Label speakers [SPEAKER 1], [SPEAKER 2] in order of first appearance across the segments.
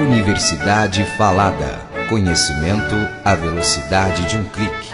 [SPEAKER 1] Universidade Falada. Conhecimento à velocidade de um clique.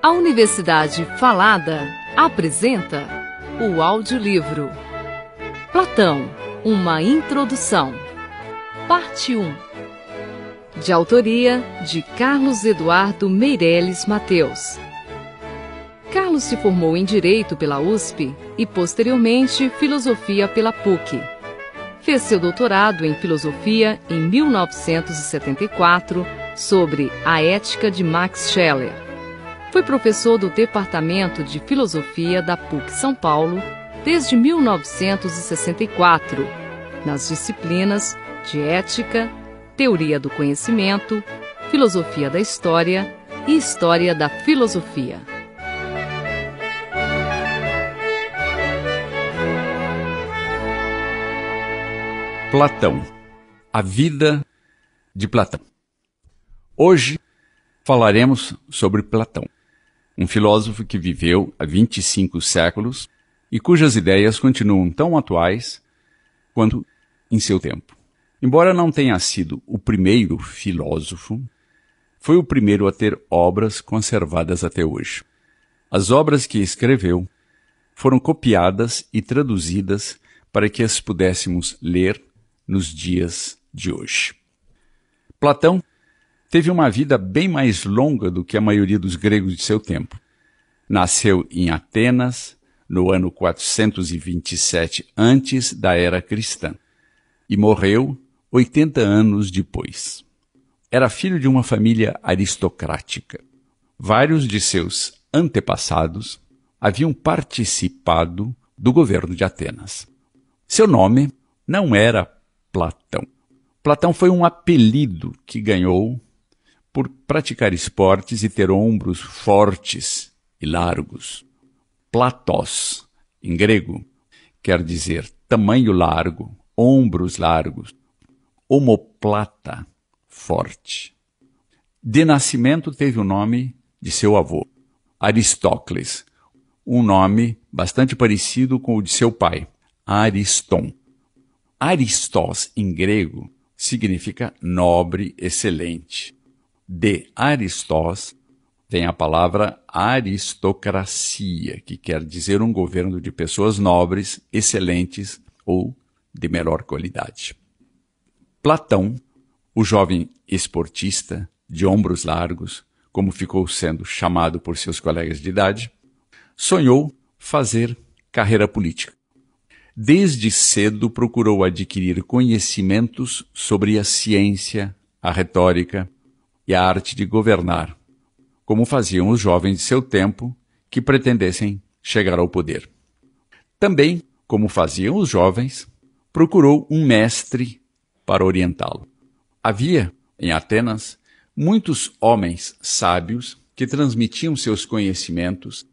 [SPEAKER 1] A Universidade Falada apresenta o audiolivro Platão, uma introdução. Parte 1. De autoria de Carlos Eduardo Meireles Mateus. Carlos se formou em Direito pela USP e, posteriormente, Filosofia pela PUC. Fez seu doutorado em Filosofia em 1974 sobre a ética de Max Scheler. Foi professor do Departamento de Filosofia da PUC São Paulo desde 1964, nas disciplinas de Ética, Teoria do Conhecimento, Filosofia da História e História da Filosofia. Platão. A vida de Platão. Hoje falaremos sobre Platão, um filósofo que viveu há 25 séculos e cujas ideias continuam tão atuais quanto em seu tempo. Embora não tenha sido o primeiro filósofo, foi o primeiro a ter obras conservadas até hoje. As obras que escreveu foram copiadas e traduzidas para que as pudéssemos ler nos dias de hoje. Platão teve uma vida bem mais longa do que a maioria dos gregos de seu tempo. Nasceu em Atenas no ano 427 antes da era cristã e morreu 80 anos depois. Era filho de uma família aristocrática. Vários de seus antepassados haviam participado do governo de Atenas. Seu nome não era Platão. Platão foi um apelido que ganhou por praticar esportes e ter ombros fortes e largos. Platós, em grego, quer dizer tamanho largo, ombros largos, homoplata forte. De nascimento teve o nome de seu avô, Aristócles, um nome bastante parecido com o de seu pai, Ariston. Aristós, em grego, significa nobre, excelente. De Aristós tem a palavra aristocracia, que quer dizer um governo de pessoas nobres, excelentes ou de melhor qualidade. Platão, o jovem esportista, de ombros largos, como ficou sendo chamado por seus colegas de idade, sonhou fazer carreira política desde cedo procurou adquirir conhecimentos sobre a ciência, a retórica e a arte de governar, como faziam os jovens de seu tempo que pretendessem chegar ao poder. Também, como faziam os jovens, procurou um mestre para orientá-lo. Havia, em Atenas, muitos homens sábios que transmitiam seus conhecimentos,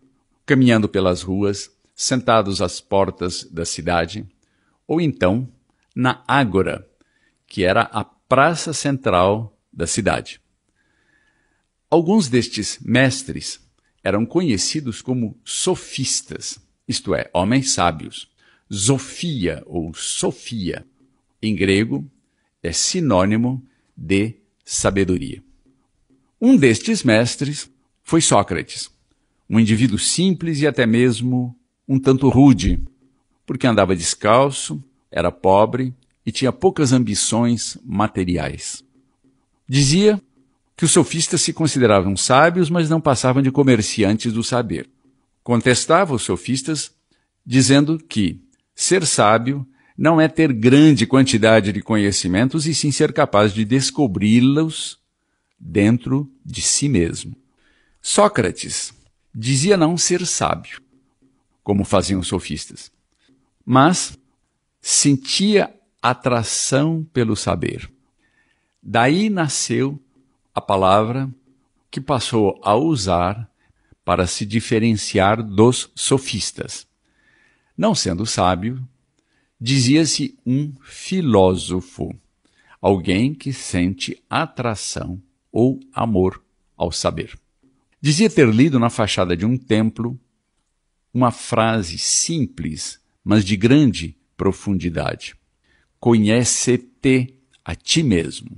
[SPEAKER 1] caminhando pelas ruas sentados às portas da cidade, ou então na Ágora, que era a praça central da cidade. Alguns destes mestres eram conhecidos como sofistas, isto é, homens sábios. Zofia ou Sofia, em grego, é sinônimo de sabedoria. Um destes mestres foi Sócrates, um indivíduo simples e até mesmo um tanto rude, porque andava descalço, era pobre e tinha poucas ambições materiais. Dizia que os sofistas se consideravam sábios, mas não passavam de comerciantes do saber. Contestava os sofistas, dizendo que ser sábio não é ter grande quantidade de conhecimentos e sim ser capaz de descobri-los dentro de si mesmo. Sócrates dizia não ser sábio, como faziam os sofistas. Mas sentia atração pelo saber. Daí nasceu a palavra que passou a usar para se diferenciar dos sofistas. Não sendo sábio, dizia-se um filósofo, alguém que sente atração ou amor ao saber. Dizia ter lido na fachada de um templo uma frase simples, mas de grande profundidade. Conhece-te a ti mesmo.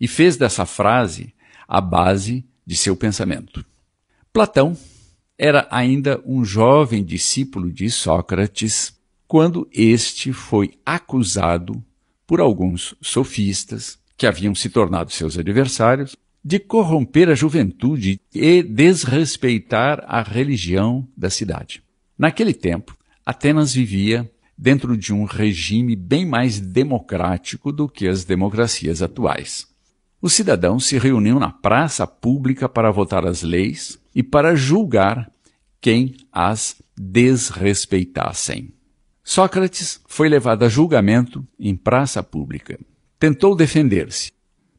[SPEAKER 1] E fez dessa frase a base de seu pensamento. Platão era ainda um jovem discípulo de Sócrates quando este foi acusado por alguns sofistas que haviam se tornado seus adversários de corromper a juventude e desrespeitar a religião da cidade. Naquele tempo, Atenas vivia dentro de um regime bem mais democrático do que as democracias atuais. Os cidadãos se reuniam na praça pública para votar as leis e para julgar quem as desrespeitassem. Sócrates foi levado a julgamento em praça pública. Tentou defender-se,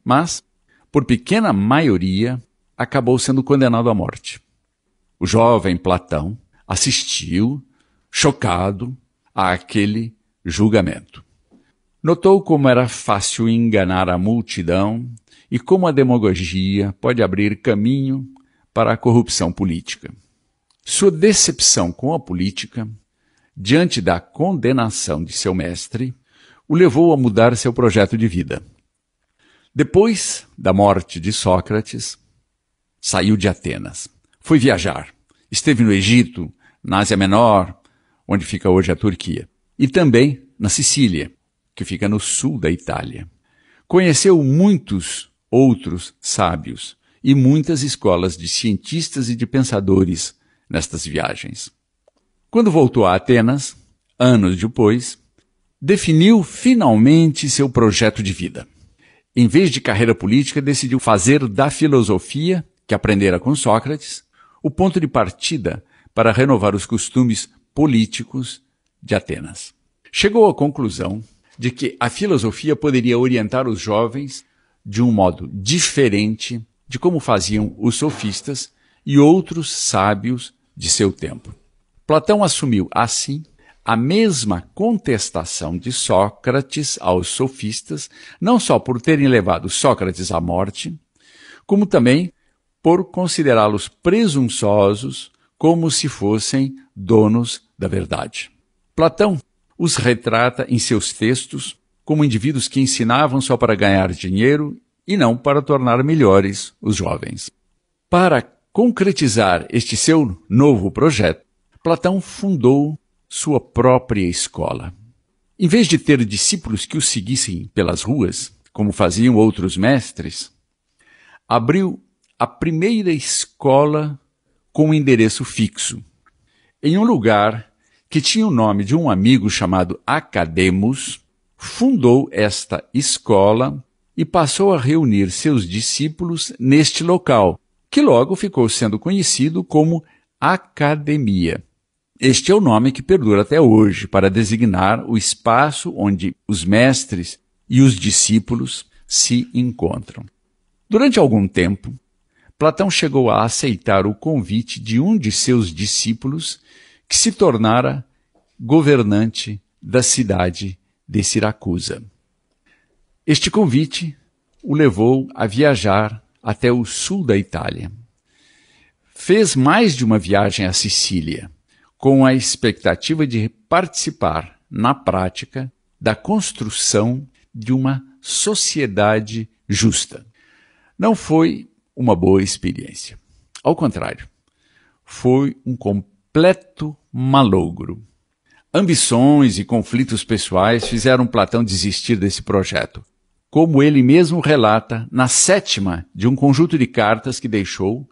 [SPEAKER 1] mas, por pequena maioria, acabou sendo condenado à morte. O jovem Platão assistiu, chocado, àquele julgamento. Notou como era fácil enganar a multidão e como a demagogia pode abrir caminho para a corrupção política. Sua decepção com a política, diante da condenação de seu mestre, o levou a mudar seu projeto de vida. Depois da morte de Sócrates, saiu de Atenas. Foi viajar. Esteve no Egito, na Ásia Menor, onde fica hoje a Turquia, e também na Sicília, que fica no sul da Itália. Conheceu muitos outros sábios e muitas escolas de cientistas e de pensadores nestas viagens. Quando voltou a Atenas, anos depois, definiu finalmente seu projeto de vida. Em vez de carreira política, decidiu fazer da filosofia, que aprendera com Sócrates, o ponto de partida para renovar os costumes políticos de Atenas. Chegou à conclusão de que a filosofia poderia orientar os jovens de um modo diferente de como faziam os sofistas e outros sábios de seu tempo. Platão assumiu, assim, a mesma contestação de Sócrates aos sofistas, não só por terem levado Sócrates à morte, como também por considerá-los presunçosos como se fossem donos da verdade. Platão os retrata em seus textos como indivíduos que ensinavam só para ganhar dinheiro e não para tornar melhores os jovens. Para concretizar este seu novo projeto, Platão fundou sua própria escola. Em vez de ter discípulos que o seguissem pelas ruas, como faziam outros mestres, abriu a primeira escola com endereço fixo, em um lugar que tinha o nome de um amigo chamado Academus, fundou esta escola e passou a reunir seus discípulos neste local, que logo ficou sendo conhecido como Academia. Este é o nome que perdura até hoje para designar o espaço onde os mestres e os discípulos se encontram. Durante algum tempo, Platão chegou a aceitar o convite de um de seus discípulos, que se tornara governante da cidade de Siracusa. Este convite o levou a viajar até o sul da Itália. Fez mais de uma viagem à Sicília, com a expectativa de participar, na prática, da construção de uma sociedade justa. Não foi uma boa experiência. Ao contrário, foi um completo malogro. Ambições e conflitos pessoais fizeram Platão desistir desse projeto, como ele mesmo relata na sétima de um conjunto de cartas que deixou,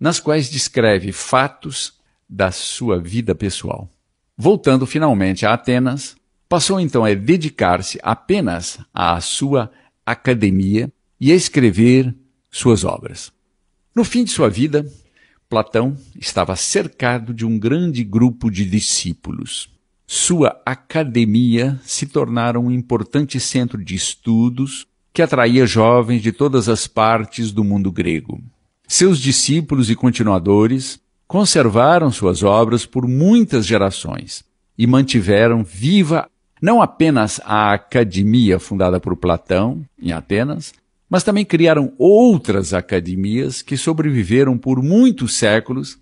[SPEAKER 1] nas quais descreve fatos da sua vida pessoal. Voltando finalmente a Atenas, passou então a dedicar-se apenas à sua academia e a escrever suas obras. No fim de sua vida, Platão estava cercado de um grande grupo de discípulos. Sua academia se tornara um importante centro de estudos que atraía jovens de todas as partes do mundo grego. Seus discípulos e continuadores conservaram suas obras por muitas gerações e mantiveram viva não apenas a academia fundada por Platão, em Atenas, mas também criaram outras academias que sobreviveram por muitos séculos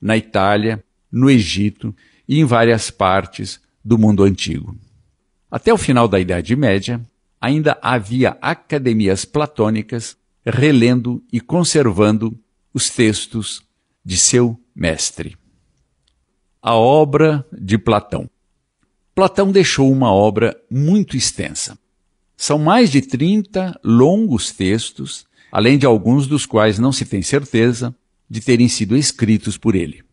[SPEAKER 1] na Itália, no Egito e em várias partes do mundo antigo. Até o final da Idade Média, ainda havia academias platônicas relendo e conservando os textos de seu mestre. A obra de Platão. Platão deixou uma obra muito extensa. São mais de 30 longos textos, além de alguns dos quais não se tem certeza de terem sido escritos por ele.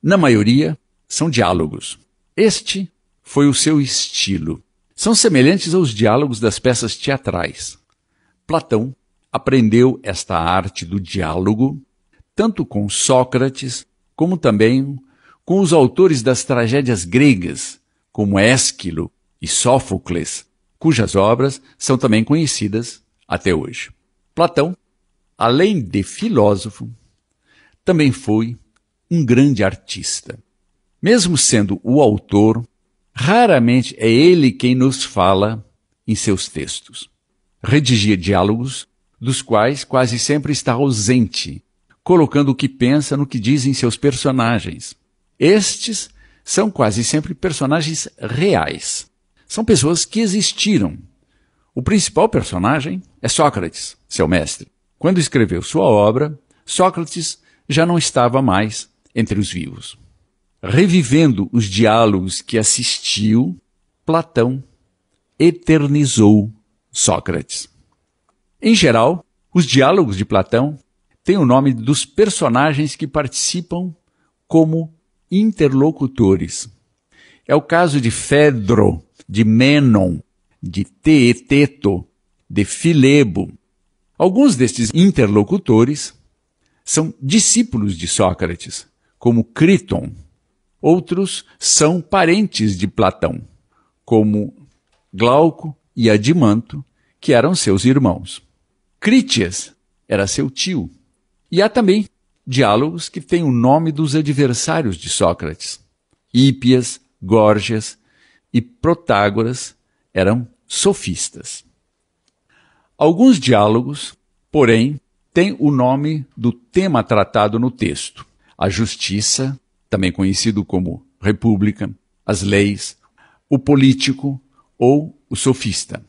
[SPEAKER 1] Na maioria, são diálogos. Este foi o seu estilo. São semelhantes aos diálogos das peças teatrais. Platão aprendeu esta arte do diálogo tanto com Sócrates como também com os autores das tragédias gregas, como Ésquilo e Sófocles, cujas obras são também conhecidas até hoje. Platão, além de filósofo, também foi um grande artista. Mesmo sendo o autor, raramente é ele quem nos fala em seus textos. Redigia diálogos, dos quais quase sempre está ausente, colocando o que pensa no que dizem seus personagens. Estes são quase sempre personagens reais, são pessoas que existiram. O principal personagem é Sócrates, seu mestre. Quando escreveu sua obra, Sócrates já não estava mais entre os vivos. Revivendo os diálogos que assistiu, Platão eternizou Sócrates. Em geral, os diálogos de Platão têm o nome dos personagens que participam como interlocutores. É o caso de Fedro, de Menon, de Teeteto, de Filebo. Alguns destes interlocutores são discípulos de Sócrates, como Criton. Outros são parentes de Platão, como Glauco e Adimanto, que eram seus irmãos. Crítias era seu tio. E há também diálogos que têm o nome dos adversários de Sócrates: Ípias, Gorgias, e Protágoras eram sofistas. Alguns diálogos, porém, têm o nome do tema tratado no texto: a justiça, também conhecido como república, as leis, o político ou o sofista.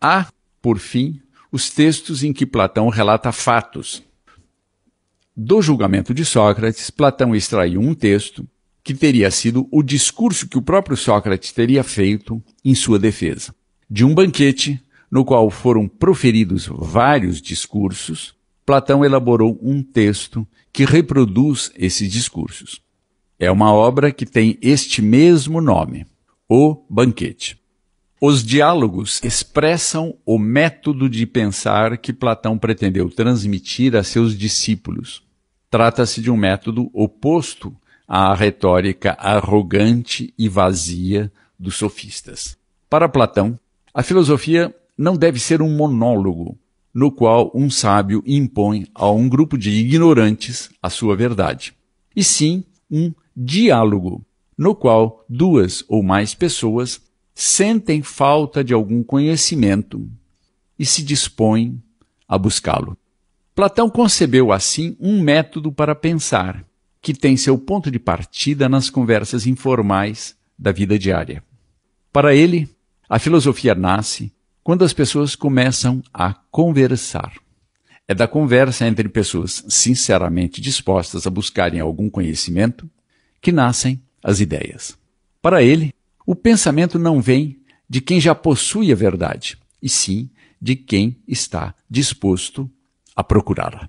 [SPEAKER 1] Há, por fim, os textos em que Platão relata fatos. Do julgamento de Sócrates, Platão extraiu um texto que teria sido o discurso que o próprio Sócrates teria feito em sua defesa. De um banquete, no qual foram proferidos vários discursos, Platão elaborou um texto que reproduz esses discursos. É uma obra que tem este mesmo nome, O Banquete. Os diálogos expressam o método de pensar que Platão pretendeu transmitir a seus discípulos. Trata-se de um método oposto à retórica arrogante e vazia dos sofistas. Para Platão, a filosofia não deve ser um monólogo no qual um sábio impõe a um grupo de ignorantes a sua verdade, e sim um diálogo no qual duas ou mais pessoas sentem falta de algum conhecimento e se dispõem a buscá-lo. Platão concebeu assim um método para pensar, que tem seu ponto de partida nas conversas informais da vida diária. Para ele, a filosofia nasce quando as pessoas começam a conversar. É da conversa entre pessoas sinceramente dispostas a buscarem algum conhecimento que nascem as ideias. Para ele, o pensamento não vem de quem já possui a verdade, e sim de quem está disposto a procurá-la.